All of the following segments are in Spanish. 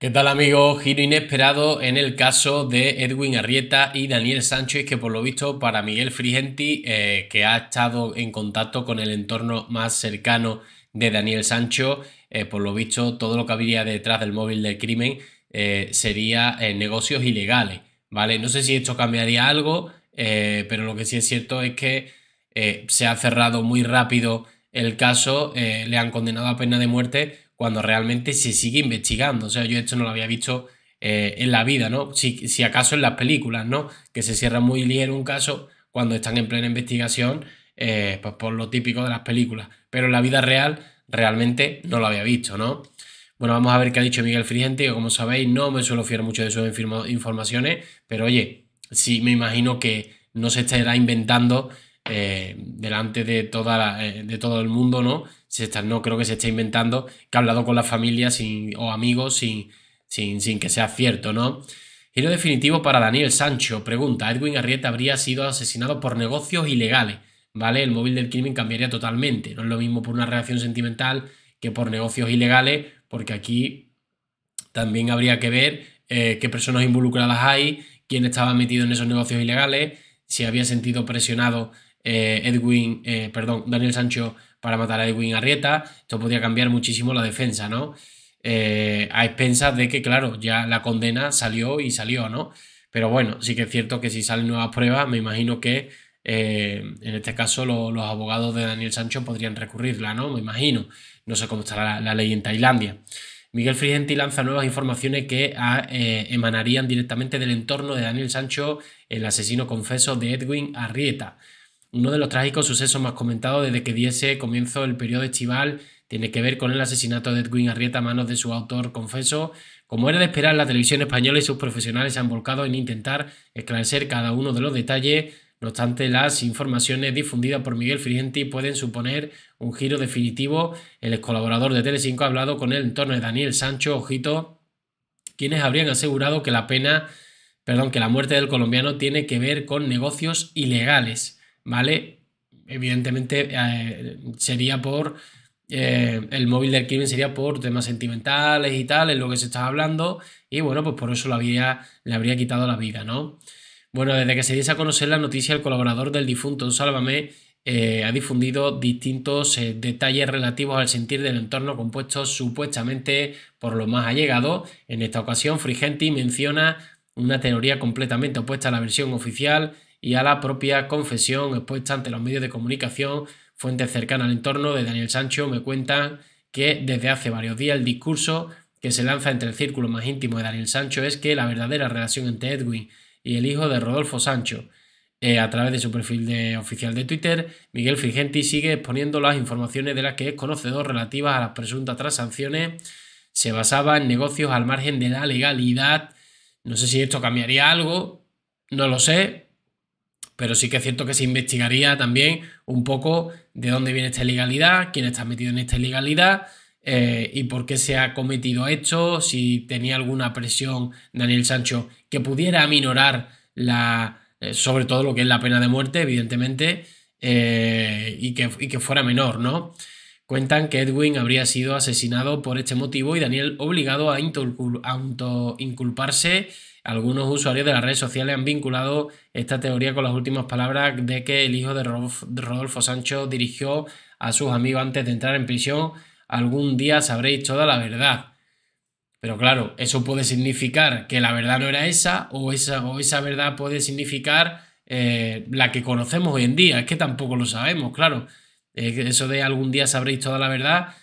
¿Qué tal amigos? Giro inesperado en el caso de Edwin Arrieta y Daniel Sánchez, que por lo visto para Miguel Frigenti, eh, que ha estado en contacto con el entorno más cercano de Daniel Sancho, eh, por lo visto todo lo que habría detrás del móvil del crimen eh, sería negocios ilegales, ¿vale? No sé si esto cambiaría algo, pero lo que sí es cierto es que se ha cerrado muy rápido el caso, le han condenado a pena de muerte cuando realmente se sigue investigando. O sea, yo esto no lo había visto eh, en la vida, ¿no? Si, si, acaso en las películas, ¿no? Que se cierra muy ligero un caso cuando están en plena investigación, eh, pues por lo típico de las películas. Pero en la vida real realmente no lo había visto, ¿no? Bueno, vamos a ver qué ha dicho Miguel Frigente. como sabéis, no me suelo fiar mucho de sus informaciones, pero oye, sí me imagino que no se estará inventando eh, delante de, toda eh, de todo el mundo, ¿no? Se no creo que se esté inventando que ha hablado con la familia o amigos sin, que sea cierto, ¿no? lo definitivo para Daniel Sancho. Pregunta, Edwin Arrieta habría sido asesinado por negocios ilegales, ¿vale? El móvil del crimen cambiaría totalmente. No es lo mismo por una reacción sentimental que por negocios ilegales, porque aquí también habría que ver eh, qué personas involucradas hay, quién estaba metido en esos negocios ilegales, si había sentido presionado eh, Edwin, eh, perdón, Daniel Sancho para matar a Edwin Arrieta, esto podría cambiar muchísimo la defensa, ¿no? Eh, a expensas de que, claro, ya la condena salió y salió, ¿no? Pero bueno, sí que es cierto que si salen nuevas pruebas, me imagino que en este caso los abogados de Daniel Sancho podrían recurrirla, ¿no? Me imagino. No sé cómo estará la, ley en Tailandia. Miguel Frigenti lanza nuevas informaciones que emanarían directamente del entorno de Daniel Sancho, el asesino confeso de Edwin Arrieta. Uno de los trágicos sucesos más comentados desde que diese comienzo el periodo estival tiene que ver con el asesinato de Edwin Arrieta a manos de su autor confeso. Como era de esperar, la televisión española y sus profesionales se han volcado en intentar esclarecer cada uno de los detalles. No obstante, las informaciones difundidas por Miguel Frigenti pueden suponer un giro definitivo. El ex colaborador de Telecinco ha hablado con el entorno de Daniel Sancho Ojito, quienes habrían asegurado que la pena, perdón, que la muerte del colombiano tiene que ver con negocios ilegales. ¿vale? Evidentemente eh, sería por... Eh, el móvil del crimen sería por temas sentimentales y tal, es lo que se estaba hablando, y bueno, pues por eso lo había, le habría quitado la vida, ¿no? Bueno, desde que se diese a conocer la noticia, el colaborador del difunto Sálvame eh, ha difundido distintos detalles relativos al sentir del entorno compuesto supuestamente por lo más allegado. En esta ocasión, Frigenti menciona una teoría completamente opuesta a la versión oficial y a la propia confesión expuesta ante los medios de comunicación. Fuentes cercanas al entorno de Daniel Sancho me cuentan que desde hace varios días el discurso que se lanza entre el círculo más íntimo de Daniel Sancho es que la verdadera relación entre Edwin y el hijo de Rodolfo Sancho. Eh, a través de su perfil de, oficial de Twitter, Miguel Frigenti sigue exponiendo las informaciones de las que es conocedor relativas a las presuntas transacciones. Se basaba en negocios al margen de la legalidad. No sé si esto cambiaría algo, no lo sé, pero sí que es cierto que se investigaría también un poco de dónde viene esta ilegalidad, quién está metido en esta ilegalidad eh, y por qué se ha cometido esto, si tenía alguna presión Daniel Sancho que pudiera aminorar la, eh, sobre todo lo que es la pena de muerte, evidentemente, eh, y, que, fuera menor, ¿no? Cuentan que Edwin habría sido asesinado por este motivo y Daniel obligado a, auto inculparse algunos usuarios de las redes sociales han vinculado esta teoría con las últimas palabras de que el hijo de Rodolfo Sancho dirigió a sus amigos antes de entrar en prisión. Algún día sabréis toda la verdad. Pero claro, eso puede significar que la verdad no era esa o esa, esa verdad puede significar eh, la que conocemos hoy en día. Es que tampoco lo sabemos, claro. Eh, eso de algún día sabréis toda la verdad.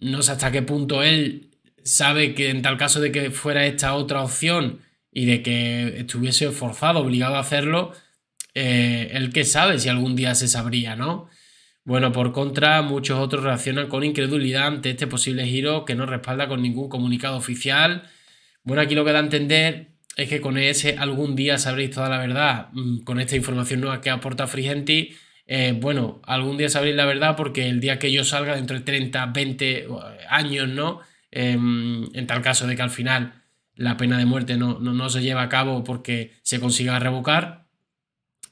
No sé hasta qué punto él sabe que en tal caso de que fuera esta otra opción y de que estuviese forzado, obligado a hacerlo, el eh, que sabe si algún día se sabría, ¿no? Bueno, por contra, muchos otros reaccionan con incredulidad ante este posible giro que no respalda con ningún comunicado oficial. Bueno, aquí lo que da a entender es que con ese algún día sabréis toda la verdad, mm, con esta información nueva que aporta Frigenti, eh, bueno, algún día sabréis la verdad porque el día que yo salga, dentro de 30, 20 eh, años, ¿no? Em, en tal caso de que al final la pena de muerte no, se lleva a cabo porque se consiga revocar,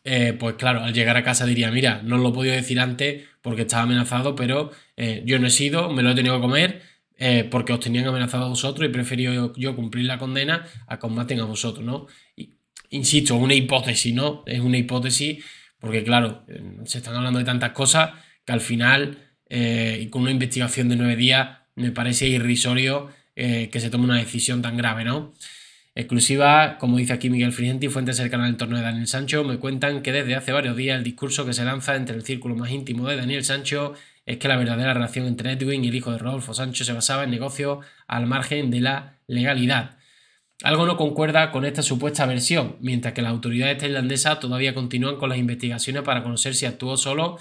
eh, pues claro, al llegar a casa diría, mira, no lo he podido decir antes porque estaba amenazado, pero eh, yo no he sido, me lo he tenido que comer eh, porque os tenían amenazado a vosotros y preferí yo, cumplir la condena a combaten a vosotros, ¿no? insisto, una hipótesis, ¿no? Es una hipótesis porque claro, em, se están hablando de tantas cosas que al final, y con una investigación de nueve días, me parece irrisorio eh, que se tome una decisión tan grave, ¿no? Exclusiva, como dice aquí Miguel Frigenti, fuente cercana al torneo de Daniel Sancho, me cuentan que desde hace varios días el discurso que se lanza entre el círculo más íntimo de Daniel Sancho es que la verdadera relación entre Edwin y el hijo de Rodolfo Sancho se basaba en negocios al margen de la legalidad. Algo no concuerda con esta supuesta versión, mientras que las autoridades tailandesas todavía continúan con las investigaciones para conocer si actuó solo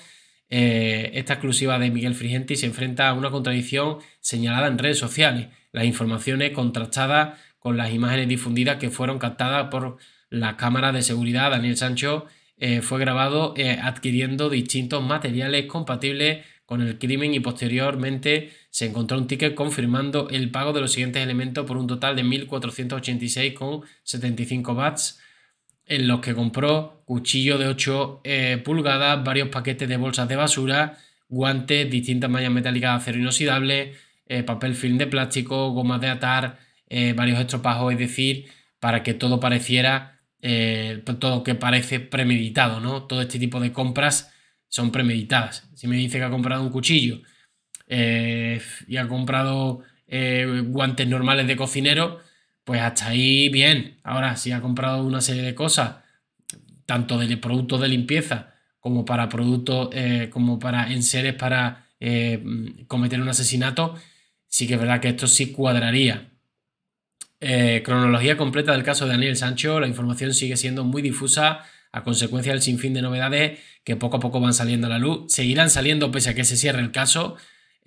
eh, esta exclusiva de Miguel Frigenti se enfrenta a una contradicción señalada en redes sociales. Las informaciones contrastadas con las imágenes difundidas que fueron captadas por la cámara de seguridad. Daniel Sancho eh, fue grabado eh, adquiriendo distintos materiales compatibles con el crimen y posteriormente se encontró un ticket confirmando el pago de los siguientes elementos por un total de 1.486,75 bats en los que compró cuchillo de 8 eh, pulgadas, varios paquetes de bolsas de basura, guantes, distintas mallas metálicas de acero inoxidable, eh, papel film de plástico, gomas de atar, eh, varios estropajos, es decir, para que todo pareciera, pues todo que parece premeditado, ¿no? Todo este tipo de compras son premeditadas. Si me dice que ha comprado un cuchillo y ha comprado guantes normales de cocinero, pues hasta ahí bien. Ahora, si ha comprado una serie de cosas, tanto de productos de limpieza como para productos, eh, como para enseres para eh, cometer un asesinato, sí que es verdad que esto sí cuadraría. Eh, cronología completa del caso de Daniel Sancho, la información sigue siendo muy difusa a consecuencia del sinfín de novedades que poco a poco van saliendo a la luz, seguirán saliendo pese a que se cierre el caso,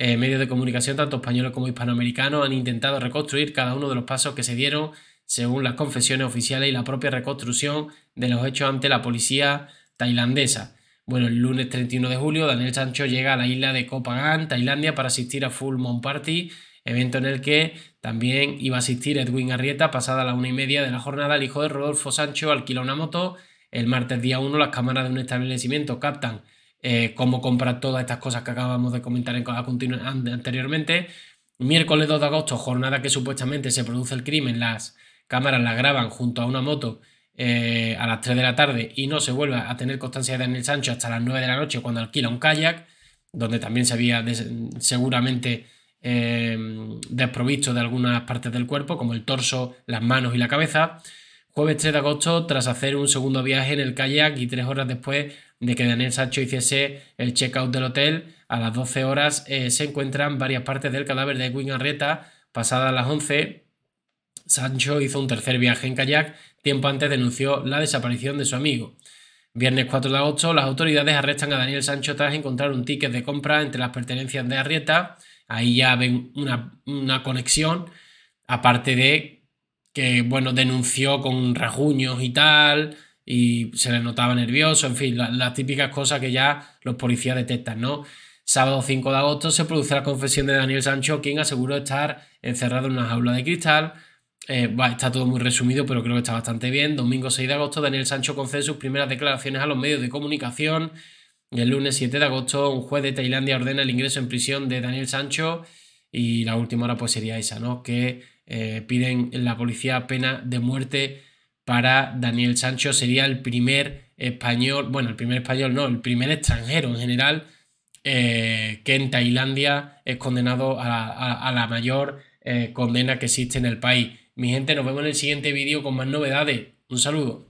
eh, medios de comunicación, tanto españoles como hispanoamericanos, han intentado reconstruir cada uno de los pasos que se dieron según las confesiones oficiales y la propia reconstrucción de los hechos ante la policía tailandesa. Bueno, el lunes 31 de julio, Daniel Sancho llega a la isla de Koh Phangan, Tailandia, para asistir a Full Moon Party, evento en el que también iba a asistir Edwin Arrieta. Pasada la una y media de la jornada, el hijo de Rodolfo Sancho alquila una moto. El martes día 1, las cámaras de un establecimiento captan eh, cómo comprar todas estas cosas que acabamos de comentar en, anteriormente. Miércoles 2 de agosto, jornada que supuestamente se produce el crimen, las cámaras la graban junto a una moto eh, a las 3 de la tarde y no se vuelve a tener constancia de Daniel Sancho hasta las 9 de la noche cuando alquila un kayak, donde también se había seguramente em, desprovisto de algunas partes del cuerpo, como el torso, las manos y la cabeza. Jueves 3 de agosto, tras hacer un segundo viaje en el kayak y tres horas después de que Daniel Sancho hiciese el check-out del hotel. A las 12 horas eh, se encuentran varias partes del cadáver de Gwyn Arrieta. Pasadas las 11, Sancho hizo un tercer viaje en kayak. Tiempo antes denunció la desaparición de su amigo. Viernes 4 de agosto, las autoridades arrestan a Daniel Sancho tras encontrar un ticket de compra entre las pertenencias de Arrieta. Ahí ya ven una, una conexión, aparte de que, bueno, denunció con rajuños y tal, y se le notaba nervioso, en fin, las típicas cosas que ya los policías detectan, ¿no? Sábado 5 de agosto se produce la confesión de Daniel Sancho, quien aseguró estar encerrado en una jaula de cristal. Eh, está todo muy resumido, pero creo que está bastante bien. Domingo 6 de agosto, Daniel Sancho concede sus primeras declaraciones a los medios de comunicación. El lunes 7 de agosto, un juez de Tailandia ordena el ingreso en prisión de Daniel Sancho. Y la última hora pues sería esa, ¿no? Que eh, piden la policía pena de muerte para Daniel Sancho. Sería el primer español, bueno, el primer español no, el primer extranjero en general eh, que en Tailandia es condenado a, la mayor eh, condena que existe en el país. Mi gente, nos vemos en el siguiente vídeo con más novedades. Un saludo.